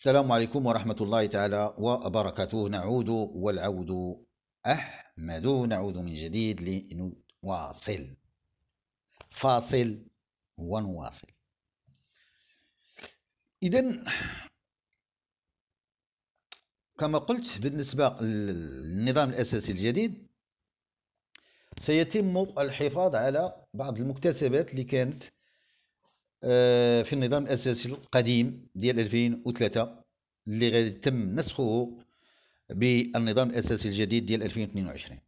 السلام عليكم ورحمة الله تعالى وبركاته نعود والعود أحمد نعود من جديد لنواصل فاصل ونواصل إذا كما قلت بالنسبة للنظام الأساسي الجديد سيتم الحفاظ على بعض المكتسبات اللي كانت آه، في النظام الاساسي القديم ديال 2003 اللي غادي يتم نسخه بالنظام الاساسي الجديد ديال 2022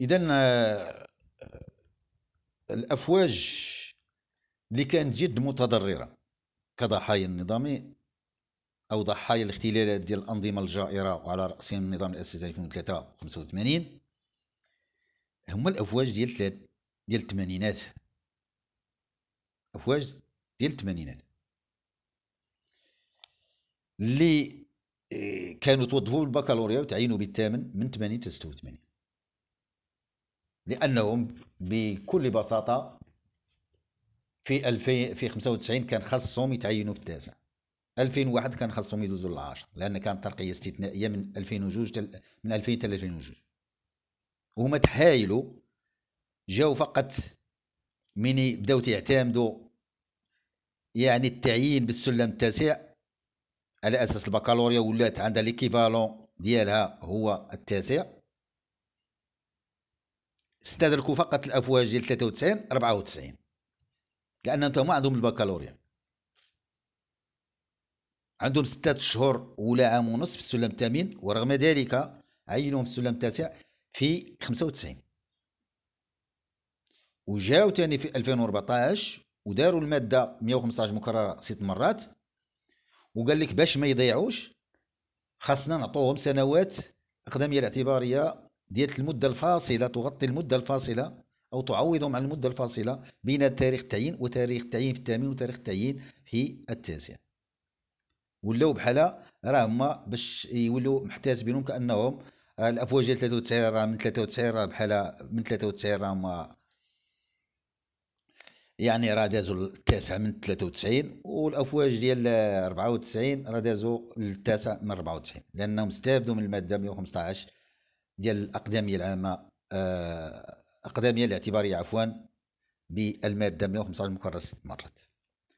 اذا آه، الافواج اللي كانت جد متضرره كضحايا النظام او ضحايا الاختلالات ديال الانظمه الجائره وعلى راسهم النظام الاساسي 2003 85 هما الافواج ديال ديال الثمانينات افواج ديال الثمانينات اللي آه، كانوا توظفوا بالبكالوريا وتعينوا بالثامن من 80 حتى 86 لانهم بكل بساطه في 2000 في 95 كان خاصهم يتعينوا في التاسع 2001 كان خاصهم يدوزوا للعاشر لان كانت ترقيه استثنائيه من 2002 تل... من 2000 حتى 2002 وهما تحايلوا جاو فقط من بداو تعتمدوا يعني التعيين بالسلم التاسع على اساس البكالوريا ولات عندها ليكيفالون ديالها هو التاسع استدركوا فقط الافواج ديال 93 94 لان انتم ما عندهم البكالوريا عندهم ستة شهور ولا عام ونصف في السلم الثامن ورغم ذلك عينوهم في السلم التاسع في 95 وجاو تاني في 2014 وداروا الماده 115 مكرره ست مرات وقال لك باش ما يضيعوش خاصنا نعطوهم سنوات اقدميه الاعتباريه ديال المده الفاصله تغطي المده الفاصله او تعوضهم عن المده الفاصله بين تاريخ التعيين وتاريخ التعيين في الثامن وتاريخ التعيين في التاسع ولاو بحال راه هما باش يولوا محتاسبينهم كانهم الافواج ديال 93 راه من 93 راه بحال من 93 راه يعني راه دازو التاسع من 93 والافواج ديال 94 راه دازو للتاسع من 94 لانهم استافدوا من الماده 115 ديال الاقدميه العامه آه، اقدميه الاعتباريه عفوا بالماده 115 المكرره ست مرات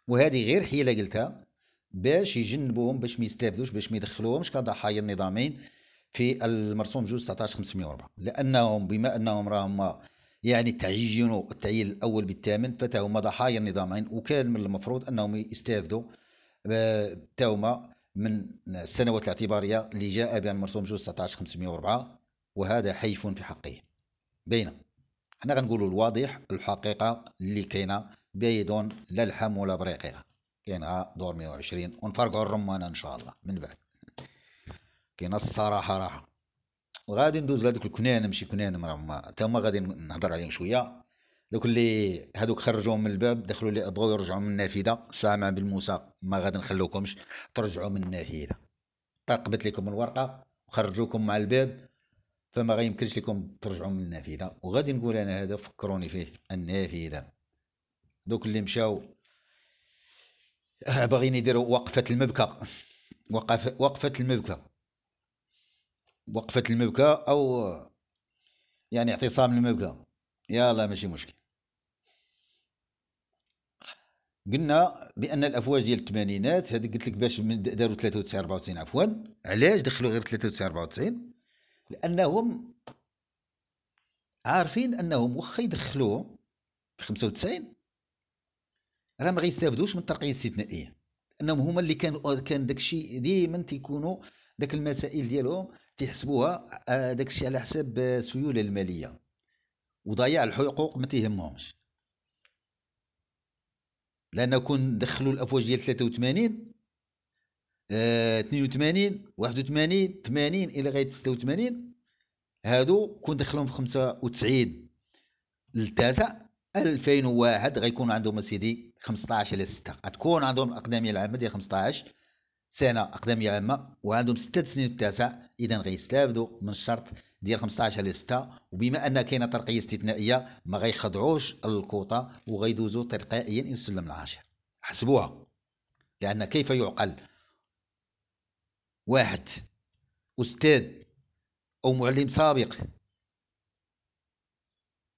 وهذه غير حيله قلتها باش يجنبوهم باش ما يستافدوش باش ما يدخلوهمش كضحايا النظامين في المرسوم جوج 19 504 لانهم بما انهم راهم يعني تعيينه التعيين الأول بالثامن هما ضحايا النظامين وكان من المفروض أنهم يستافدوا آه، تهما من السنوات الاعتبارية اللي جاء بها المرسوم جوج 19504 وهذا حيف في حقه بين حنا غنقولوا الواضح الحقيقة اللي كاينة بيدون لا الحم ولا بريقها كاينة دور 120 ونفرقوا الرمانة إن شاء الله من بعد كاينة الصراحة راحة وغادي ندوز لهذوك الكنانه ماشي راه راهم حتى هما غادي نهضر عليهم شويه دوك اللي هذوك خرجوهم من الباب دخلوا لي بغاو يرجعوا من النافذه سامع بالموسى ما غادي نخلوكمش ترجعوا من النافذه طرقبت طيب، لكم الورقه وخرجوكم مع الباب فما غيمكنش لكم ترجعوا من النافذه وغادي نقول انا هذا فكروني فيه النافذه دوك اللي مشاو آه، باغيين يديروا وقفه المبكى وقف وقفه المبكى وقفة المبكى أو يعني اعتصام المبكى الله ماشي مشكل قلنا بان الافواج ديال الثمانينات هذه قلت لك باش داروا 93 94 عفوا علاش دخلوا غير 93 94 لانهم عارفين انهم واخا يدخلوه في 95 راه ما غيستافدوش من الترقيه الاستثنائيه انهم هما اللي كانوا كان داكشي ديما تيكونوا داك المسائل ديالهم تيحسبوها آه، الشيء على حساب السيوله الماليه وضياع الحقوق ما تهمهمش لان كون دخلوا الافواج ديال 83 آه 82 81 80 الى غايه 86 هادو كون دخلهم في 95 للتاسع 2001 غيكون عندهم سيدي 15 الى 6 غتكون عندهم الاقدميه العامه ديال 15 سنه اقدميه عامه وعندهم ستة سنين التاسع اذا غيستافدوا من الشرط ديال 15 ل 6 وبما ان كاينه ترقيه استثنائيه ما غيخضعوش الكوطه وغيدوزوا تلقائيا الى السلم العاشر حسبوها لان كيف يعقل واحد استاذ او معلم سابق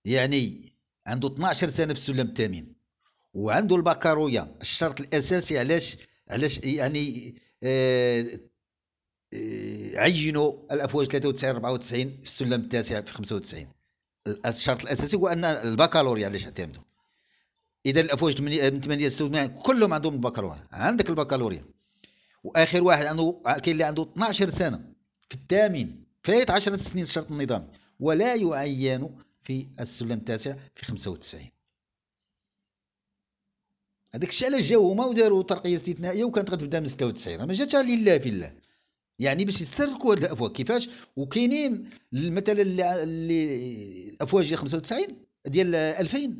يعني عنده 12 سنه في السلم الثامن وعنده البكالوريا الشرط الاساسي علاش علاش يعني آه، آه، عينوا الافواج 93 94 في السلم التاسع في 95 الشرط الاساسي هو ان البكالوريا علاش اعتمدوا اذا الافواج من 8 86 كلهم عندهم البكالوريا عندك البكالوريا واخر واحد عنده كاين اللي عنده 12 سنه في الثامن فايت 10 سنين الشرط النظامي ولا يعين في السلم التاسع في 95 هذاك الشيء علاش جاو هما وداروا ترقيه استثنائيه وكانت غتبدا من 96 ما جاتش لله في الله يعني باش يستركوا هذه الافواج كيفاش وكاينين مثلا اللي, اللي الافواج ديال 95 ديال 2000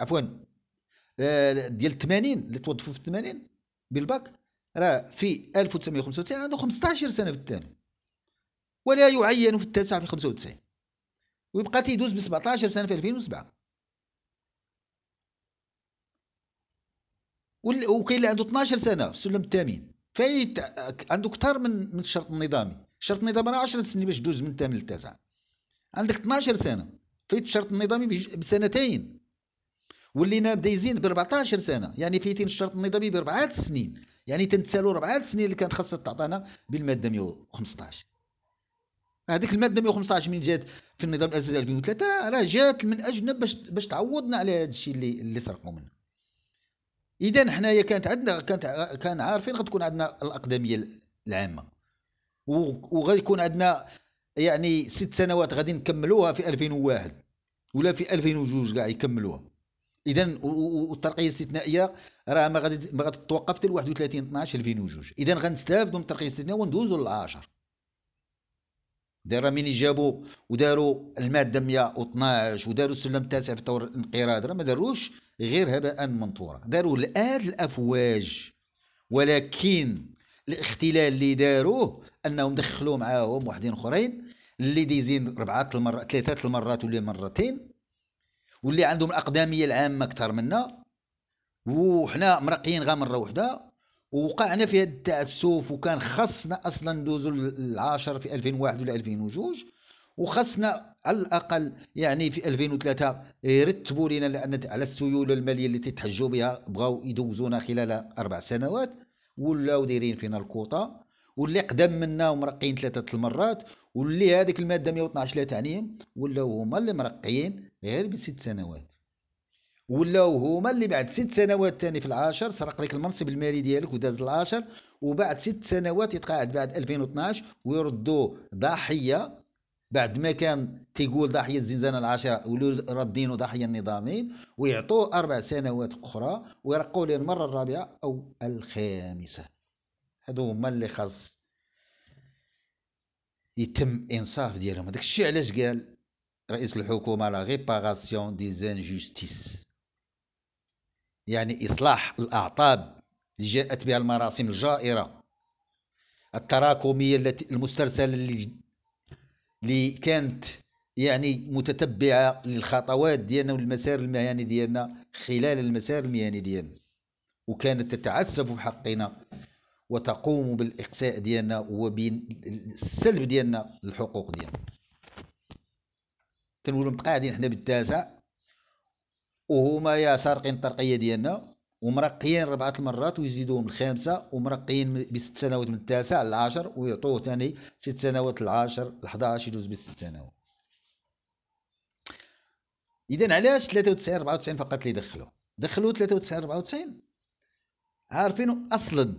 عفوا آه، ديال 80 اللي توظفوا في 80 بالباك راه في 1995 عنده 15 سنه في الثاني ولا يعين في التاسع في 95 ويبقى تيدوز ب 17 سنه في 2007 وكاين اللي عنده 12 سنه في السلم الثامن فايت عنده اكثر من من الشرط النظامي الشرط النظامي راه 10 سنين باش دوز من الثامن للتاسع عندك 12 سنه فايت الشرط النظامي بسنتين ولينا بدا يزين ب 14 سنه يعني فايتين الشرط النظامي 4 سنين يعني تنتسالوا 4 سنين اللي كانت خاصها تعطانا بالماده 115 هذيك الماده 115 من جات في النظام الاساسي 2003 راه جات من اجل باش باش تعوضنا على هذا الشيء اللي اللي سرقوا منه اذا حنايا كانت عندنا كانت كان عارفين غتكون عندنا الاقدميه العامه وغادي يكون عندنا يعني ست سنوات غادي نكملوها في 2001 ولا في 2002 كاع يكملوها اذا والترقيه الاستثنائيه راه ما غادي ما غتتوقف حتى 31 12 2002 اذا غنستافدوا من الترقيه الاستثنائيه وندوزوا لل 10 دار ملي جابوا وداروا الماده 112 وداروا السلم التاسع في طور الانقراض راه ما داروش غير هباء منثورا داروا الآن الأفواج ولكن الاختلال اللي داروه انهم دخلوا معاهم واحدين اخرين اللي دايزين ربعه المرات ثلاثه المرات ولا مرتين واللي عندهم الاقدميه العامه اكثر منا وحنا مرقيين غير مره وحده ووقعنا في هذا التعسف وكان خاصنا اصلا ندوزو العاشر في 2001 ولا 2002 وخصنا على الاقل يعني في 2003 يرتبوا إيه، لنا لان على السيوله الماليه اللي تتحجوا بها بغاو يدوزونا خلال اربع سنوات ولاو دايرين فينا الكوطه واللي قدم منا ومرقين ثلاثه المرات واللي هذيك الماده 112 لا تعنيهم ولاو هما اللي مرقيين غير بست سنوات ولاو هما اللي بعد ست سنوات تاني في العاشر سرق لك المنصب المالي ديالك وداز العاشر وبعد ست سنوات يتقاعد بعد 2012 ويردوا ضحيه بعد ما كان تيقول ضحيه الزنزانه العاشره ولو ردين ضحيه النظامين ويعطوه اربع سنوات اخرى ويرقوا ليه المره الرابعه او الخامسه هادو هما اللي خاص يتم انصاف ديالهم هذاك الشيء علاش قال رئيس الحكومه لا ريباراسيون دي زانجوستيس يعني اصلاح الاعطاب اللي جاءت بها المراسم الجائره التراكميه التي المسترسله اللي اللي كانت يعني متتبعه للخطوات ديالنا والمسار المهني ديالنا خلال المسار المهني ديالنا وكانت تتعسف في حقنا وتقوم بالاقصاء ديالنا وبالسلب ديالنا الحقوق ديالنا تنقولوا متقاعدين حنا بالتاسع وهما يا سارقين الطرقيه ديالنا ومرقيين ربعة المرات ويزيدوهم الخامسة ومرقيين بست سنوات من التاسع للعاشر ويعطوه ثاني ست سنوات العاشر الحداش يدوز يجوز بست سنوات إذن علاش 93 94 فقط اللي دخلوا دخلوا 93 94 عارفين أصلا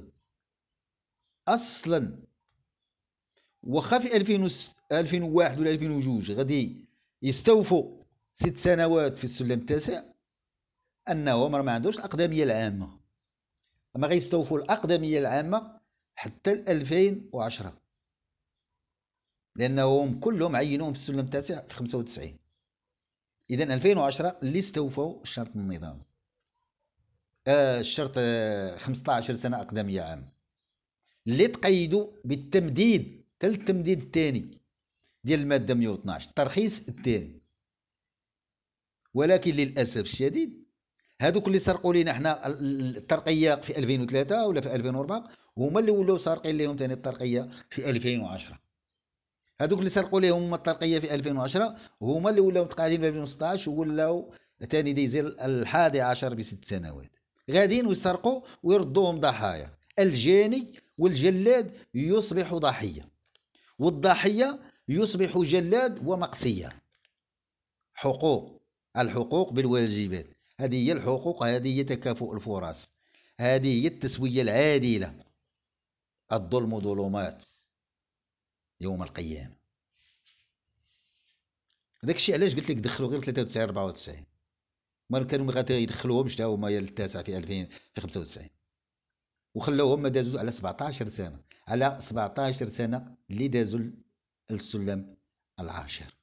أصلا وخا في 2000 2001 ولا 2002 غادي يستوفوا ست سنوات في السلم التاسع انهم ما عندوش الاقدميه العامه ما غيستوفوا الاقدميه العامه حتى 2010 لانهم كلهم عينوهم في السلم التاسع في 95 اذا 2010 اللي استوفوا الشرط النظام آه الشرط 15 آه، سنه اقدميه عام اللي تقيدوا بالتمديد حتى التمديد الثاني ديال الماده 112 الترخيص الثاني ولكن للاسف الشديد هذوك اللي سرقوا لينا حنا الترقيه في 2003 ولا في 2004 هما اللي ولاو سارقين لهم ثاني الترقيه في 2010 هذوك اللي سرقوا لهم الترقيه في 2010 هما اللي ولاو متقاعدين في 2016 ولاو ثاني ديزل الحادي عشر بست سنوات غاديين ويسرقوا ويردوهم ضحايا الجاني والجلاد يصبح ضحيه والضحيه يصبح جلاد ومقصيه حقوق الحقوق بالواجبات هذه هي الحقوق هذه هي تكافؤ الفرص هذه هي التسوية العادلة الظلم ظلمات يوم القيامة داكشي الشيء علاش قلت لك دخلوا غير 93 94 ما كانوا غادي يدخلوهم حتى هما التاسع في 2000 في 95 وخلوهم ما دازوا على 17 سنه على 17 سنه اللي دازوا السلم العاشر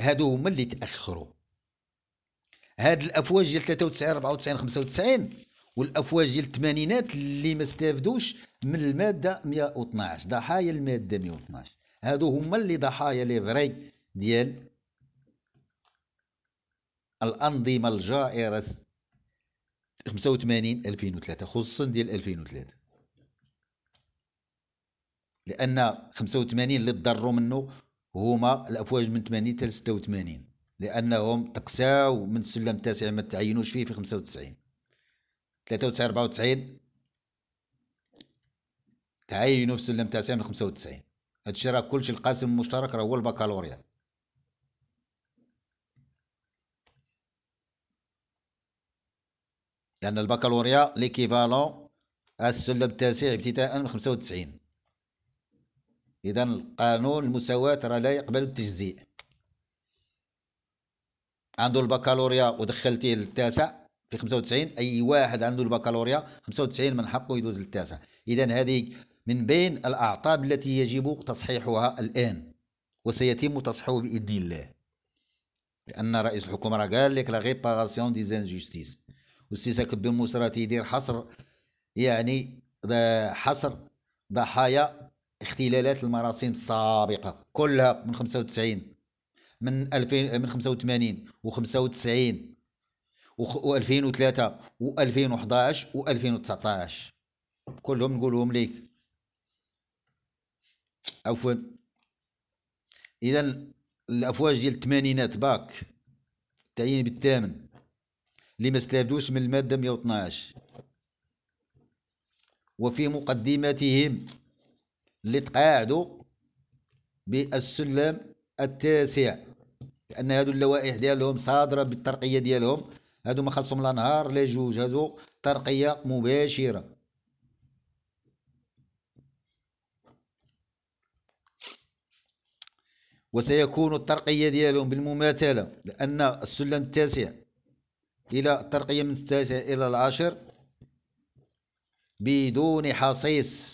هادو هما اللي تاخروا هاد الافواج ديال 93 94 95 والافواج ديال الثمانينات اللي ما استافدوش من الماده 112 ضحايا الماده 112 هادو هما اللي ضحايا لي فري ديال الانظمه الجائره 85 2003 خصوصا ديال 2003 لان 85 اللي تضروا منه هما الافواج من 80 حتى 86 لانهم تقساو من السلم التاسع ما تعينوش فيه في 95 93 94 تعينوا في السلم التاسع من 95 هادشي راه كلشي القاسم المشترك راه هو البكالوريا لان البكالوريا ليكيفالون السلم التاسع ابتداء من 95 إذا القانون المساواة راه لا يقبل التجزيء عنده البكالوريا ودخلتيه للتاسع في 95 أي واحد عنده البكالوريا 95 من حقه يدوز للتاسع إذا هذه من بين الأعطاب التي يجب تصحيحها الآن وسيتم تصحيحه بإذن الله لأن رئيس الحكومة راه قال لك لا غيباراسيون دي زانجوستيس والسي ساكب بن موسى راه تيدير حصر يعني حصر ضحايا اختلالات المراسم السابقه كلها من 95 من 2000 من 85 و95 و2003 و2011 و2019 كلهم نقولهم ليك عفوا اذا الافواج ديال الثمانينات باك تعيين بالثامن اللي ما استفادوش من الماده 112 وفي مقدمتهم اللي تقاعدوا بالسلم التاسع لان هادو اللوائح ديالهم صادره بالترقيه ديالهم هادو ما خاصهم لا نهار لا جوج هادو ترقيه مباشره وسيكون الترقيه ديالهم بالمماثله لان السلم التاسع الى الترقيه من التاسع الى العاشر بدون حصيص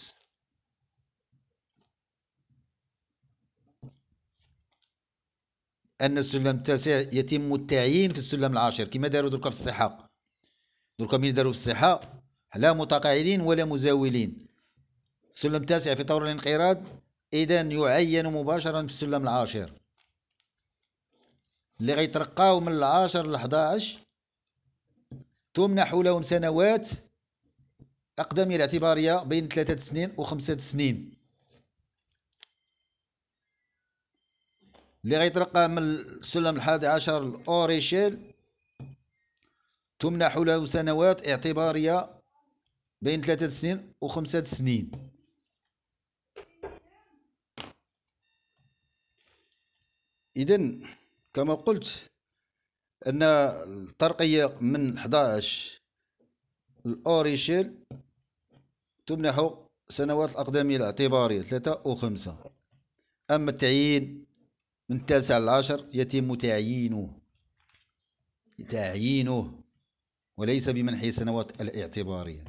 أن السلم التاسع يتم التعيين في السلم العاشر كما داروا دركا في الصحة دركا مين داروا في الصحة لا متقاعدين ولا مزاولين السلم التاسع في طور الانقراض إذا يعين مباشرة في السلم العاشر اللي غيترقاو من العاشر ل 11 تمنح لهم سنوات اقدم الاعتبارية بين ثلاثة سنين وخمسة سنين اللي غيترقى من السلم الحادي عشر الأوريشيل تمنح له سنوات اعتبارية بين ثلاثة سنين وخمسة سنين إذن كما قلت أن الترقية من 11 الأوريشيل تمنح سنوات الأقدمية الاعتبارية ثلاثة وخمسة أما التعيين من التاسع العشر يتم تعيينه تعيينه وليس بمنح السنوات الاعتبارية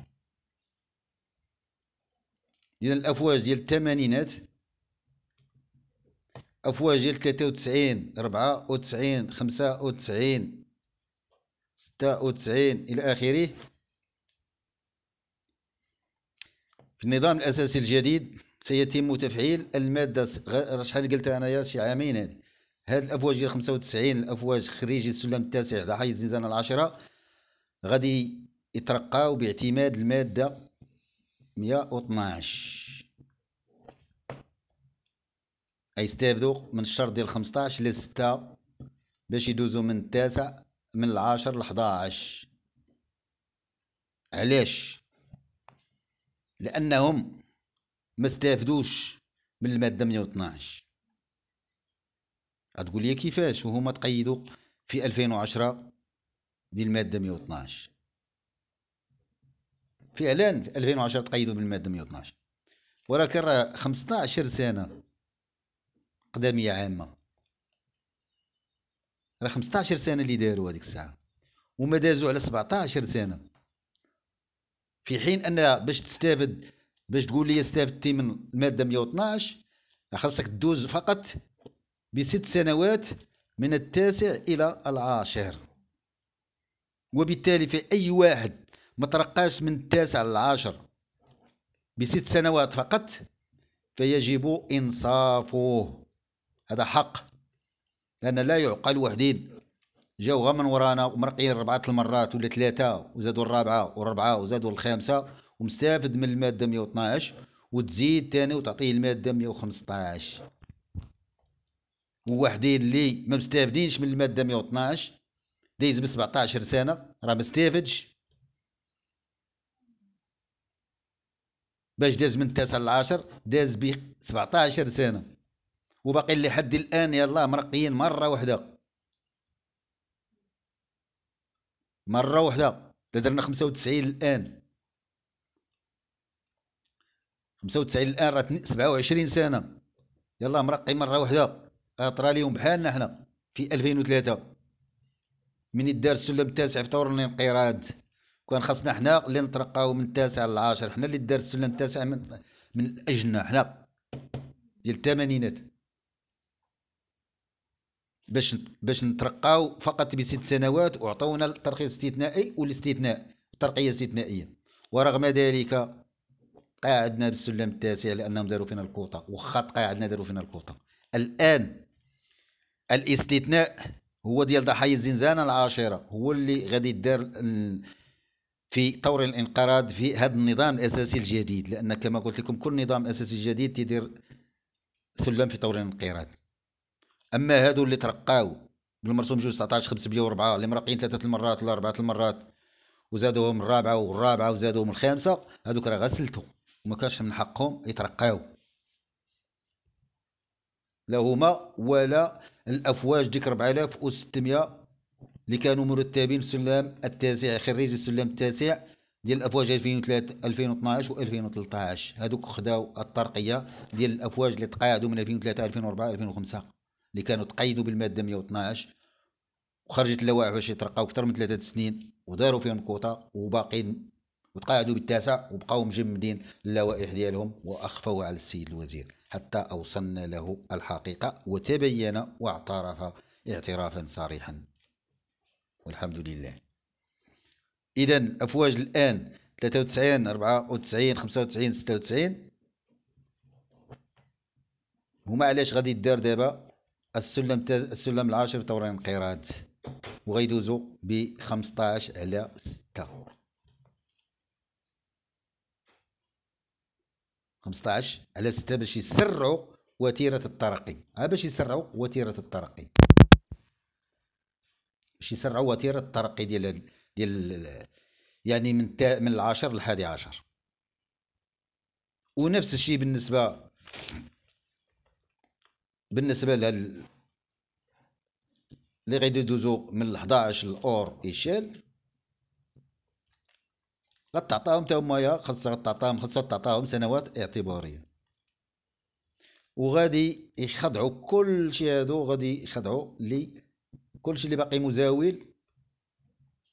إذا الأفواج ديال الثمانينات أفواج ديال تلاتة وتسعين ربعة وتسعين خمسة وتسعين ستة وتسعين إلى آخره في النظام الأساسي الجديد سيتم تفعيل المادة شحال قلتها أنايا شي عامين هذه هاد الأفواج ديال 95 الأفواج خريجي السلم التاسع ضحايا الزنزانة العاشرة غادي يترقاو باعتماد المادة 112 أي من الشرط ديال 15 ل 6 باش يدوزو من التاسع من العاشر ل 11 علاش لأنهم ما استافدوش من الماده 112 غتقول لي كيفاش وهما تقيدوا في 2010 بالماده 112 فعلا في 2010 تقيدوا بالماده 112 ولكن راه 15 سنه قداميه عامه راه 15 سنه اللي داروا هذيك الساعه وما دازوا على 17 سنه في حين ان باش تستافد باش تقول لي استفدتي من الماده 112 خاصك تدوز فقط بست سنوات من التاسع الى العاشر وبالتالي في اي واحد ما ترقاش من التاسع للعاشر بست سنوات فقط فيجب انصافه هذا حق لان لا يعقل وحدين جاو غا من ورانا ومرقيين ربعة المرات ولا ثلاثة وزادوا الرابعة والربعة وزادوا الخامسة ومستافد من الماده 112 وتزيد ثاني وتعطيه الماده 115 وواحدين اللي ما مستافدينش من الماده 112 دايز ب 17 سنه راه ما استافدش باش داز من التاسع للعاشر داز ب 17 سنه وباقي اللي حد الان يلا مرقيين مره واحده مره واحده درنا 95 الان 95 الان راه 27 سنه يلا مرقي مره واحده طرا ليهم بحالنا حنا في 2003 من الدار السلم التاسع في طور الانقراض كان خاصنا حنا اللي نترقاو من التاسع للعاشر حنا اللي دار السلم التاسع من من الاجنه حنا ديال الثمانينات باش باش نترقاو فقط بست سنوات وعطونا الترخيص الاستثنائي والاستثناء الترقيه الاستثنائيه ورغم ذلك قاعدنا عندنا بالسلم التاسع لانهم داروا فينا الكوطه وخا قاع عندنا داروا فينا الكوطه الان الاستثناء هو ديال ضحايا الزنزانه العاشره هو اللي غادي يدار في طور الانقراض في هذا النظام الاساسي الجديد لان كما قلت لكم كل نظام اساسي جديد تيدير سلم في طور الانقراض اما هادو اللي ترقاو بالمرسوم جوج 19 5 بجو 4 اللي مرقين ثلاثه المرات ولا اربعه المرات وزادوهم الرابعه والرابعه وزادوهم الخامسه هذوك راه غسلتهم وما كانش من حقهم يترقاو لا هما ولا الافواج ديك 4600 اللي كانوا مرتبين في السلم التاسع خريج السلم التاسع ديال الافواج 2003 2012 و 2013 هذوك خداو الترقيه ديال الافواج اللي تقاعدوا من 2003 2004 2005 اللي كانوا تقيدوا بالماده 112 وخرجت اللوائح باش يترقاو اكثر من ثلاثه سنين وداروا فيهم كوطه وباقيين وتقاعدوا بالتاسع وبقاو مجمدين اللوائح ديالهم واخفوا على السيد الوزير حتى اوصلنا له الحقيقه وتبين واعترف اعترافا صريحا والحمد لله اذا افواج الان 93 94 95 96 هما علاش غادي يدار دابا السلم السلم العاشر طورين قيراد وغيدوزو ب 15 على 6 15 على 6 باش يسرعوا وتيرة الترقي ها باش يسرعوا وتيرة الترقي باش يسرعوا وتيرة الترقي ديال ديال يعني من تا من العاشر للحادي عشر ونفس الشيء بالنسبة بالنسبة لهال اللي غيدوزو من 11 الأور إيشيل لا تعطاهم تا هما خاصها تعطاهم خاصها تعطاهم سنوات اعتباريه وغادي يخضعوا كل شيء هادو غادي يخضعوا لي كل شيء اللي باقي مزاول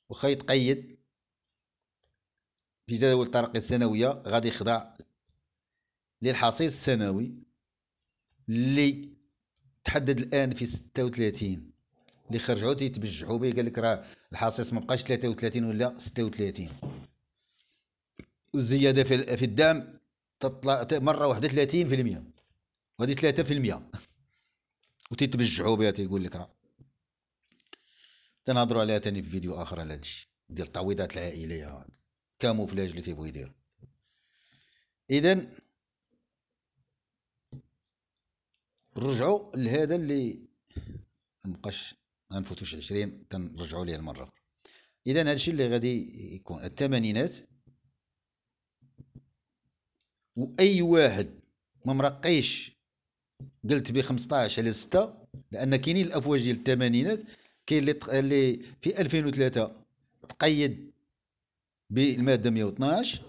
وخا يتقيد في جدول الترقية السنوية غادي يخضع للحصيص السنوي اللي تحدد الآن في ستة وثلاثين اللي خرجوا تيتبجحوا به قالك راه الحصيص مبقاش ثلاثة وثلاثين ولا ستة وثلاثين والزياده في في الدم تطلع مره واحده 30% وهذه 3% وتتبجعوا بها تيقول لك راه تنهضروا عليها تاني في فيديو اخر على هادشي ديال التعويضات العائليه كاموفلاج اللي تيبغي يدير اذا نرجعوا لهذا اللي مابقاش غنفوتوش عشرين 20 كنرجعوا ليه المره اذا هادشي اللي غادي يكون الثمانينات واي واحد ما مرقيش قلت ب 15 على 6 لان كاينين الافواج ديال الثمانينات كاين اللي اللي في 2003 تقيد بالماده 112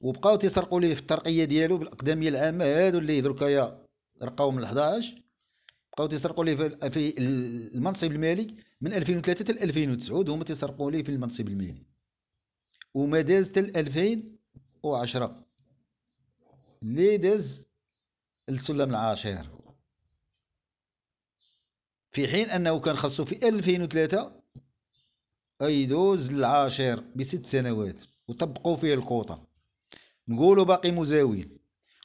وبقاو تيسرقوا ليه في الترقيه ديالو بالاقدميه العامه هادو اللي دركايا رقاو من 11 بقاو تيسرقوا ليه في المنصب المالي من 2003 حتى 2009 هما تيسرقوا ليه في المنصب المالي وما داز حتى 2010 ليدز السلم العاشر في حين أنه كان خاصو في 2003 أيدوز العاشر بست سنوات وطبقوا فيه الكوطة نقولوا باقي مزاول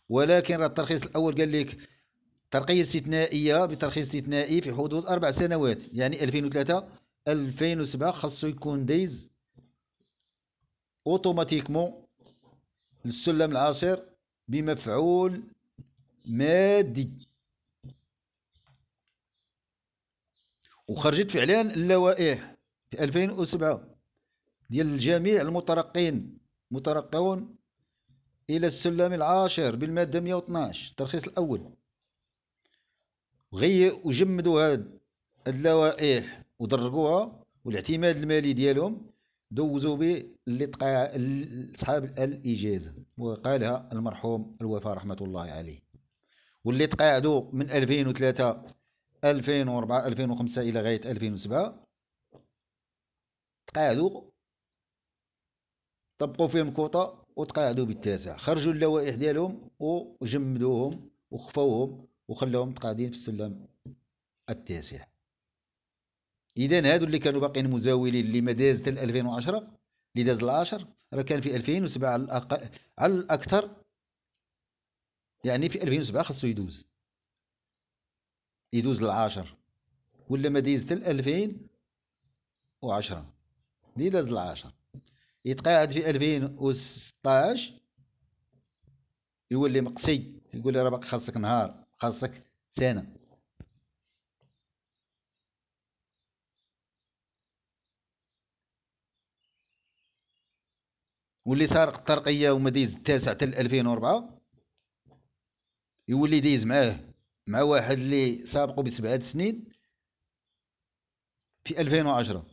ولكن راه الترخيص الأول قال لك ترقية استثنائية بترخيص استثنائي في حدود أربع سنوات يعني 2003 2007 خاصو يكون دايز اوتوماتيكمون السلم العاشر بمفعول مادي وخرجت فعلا اللوائح في 2007 ديال الجميع المترقين مترقون الى السلم العاشر بالماده 112 الترخيص الاول غي وجمدوا هاد اللوائح ودرجوها والاعتماد المالي ديالهم دوزوا به اللي صحاب الإجازة وقالها المرحوم الوفاء رحمة الله عليه واللي تقاعدوا من 2003 2004 2005 إلى غاية 2007 تقاعدوا طبقوا فيهم كوطة وتقاعدوا بالتاسع خرجوا اللوائح ديالهم وجمدوهم وخفوهم وخلوهم تقاعدين في السلم التاسع اذا هادو اللي كانوا باقيين مزاولين اللي ما داز حتى 2010 اللي داز العشر راه كان في 2007 على الاكثر يعني في 2007 خصو يدوز يدوز العشر ولا ما داز حتى 2010 اللي داز العشر يتقاعد في 2016 يولي مقصي يقول لي راه باقي خاصك نهار خاصك سنه واللي سارق الطرقيه وما دايز التاسع حتى 2004 يولي دايز معاه مع واحد اللي سابقه بسبعة سنين في 2010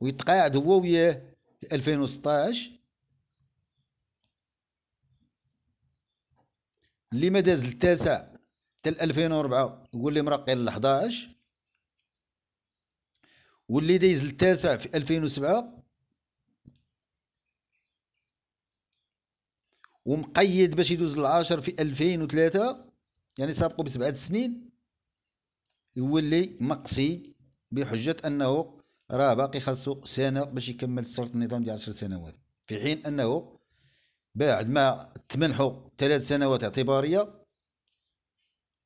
ويتقاعد هو وياه في 2016 اللي ما داز التاسع حتى 2004 يقول لي مرقي ل 11 واللي دايز التاسع في 2007 ومقيد باش يدوز العاشر في 2003 يعني سابقه بسبعة سنين يولي مقصي بحجة أنه راه باقي خاصو سنة باش يكمل شرط النظام ديال 10 سنوات في حين أنه بعد ما تمنحو ثلاث سنوات اعتبارية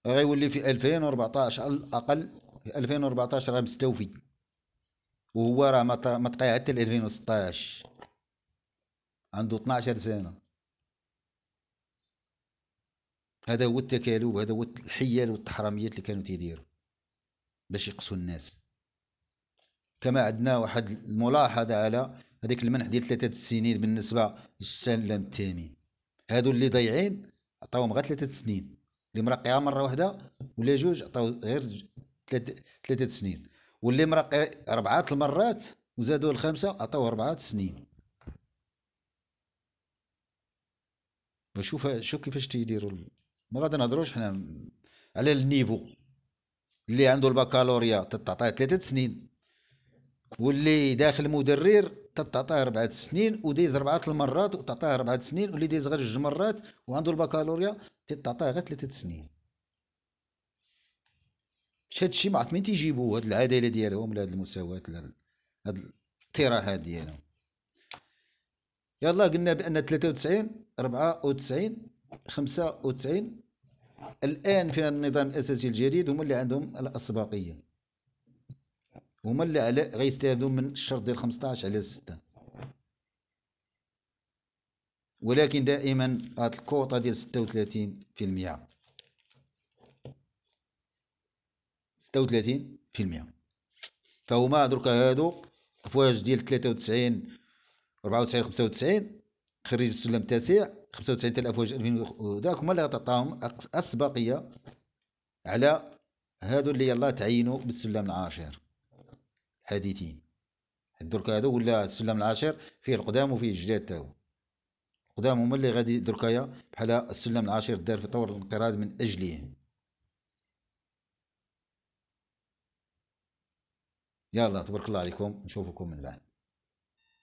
غيولي في 2014 على الأقل في 2014 راه مستوفي وهو راه ما تقاعد حتى 2016 عنده 12 سنة هذا هو التكالب هذا هو الحيل والتحرميات اللي كانوا تيديروا باش يقصوا الناس كما عندنا واحد الملاحظه على هذيك المنح ديال ثلاثه السنين بالنسبه للسلم الثامن هادو اللي ضايعين عطاوهم غير ثلاثه سنين اللي مرقيها مره واحده ولا جوج عطاو غير ثلاثه سنين واللي مرقي اربعه المرات وزادوا الخمسه عطاو ربعة سنين وشوف شوف كيفاش تيديروا ما غادي نهضروش حنا على النيفو اللي عنده البكالوريا تتعطيه ثلاثة سنين واللي داخل مدرر تتعطيه ربعة سنين ودايز ربعة المرات وتعطيه ربعة سنين واللي دايز غير جوج مرات وعنده البكالوريا تتعطيه غير ثلاثة سنين شاد شي ما مين تيجيبو هاد العدالة ديالهم لهاد المساواة ولا هاد الاقتراحات ديالهم يلا قلنا بأن ثلاثة وتسعين ربعة وتسعين 95 الآن في النظام الأساسي الجديد هما اللي عندهم الأسباقية هما اللي على غيستافدوا من الشرط ديال 15 على 6 ولكن دائما هاد الكوطة ديال 36 في المية 36 في المية فهما دروك هادو فواج ديال 93 94 95 خريج السلم التاسع 95000 وجه 2000 ذاك هما اللي غتعطاهم اسبقيه على هادو اللي يلاه تعينوا بالسلم العاشر حديثين درك هادو ولا السلم العاشر فيه القدام وفيه الجداد تاعو القدام هما اللي غادي دركايا بحال السلم العاشر دار في طور الانقراض من اجله يلا تبارك الله عليكم نشوفكم من بعد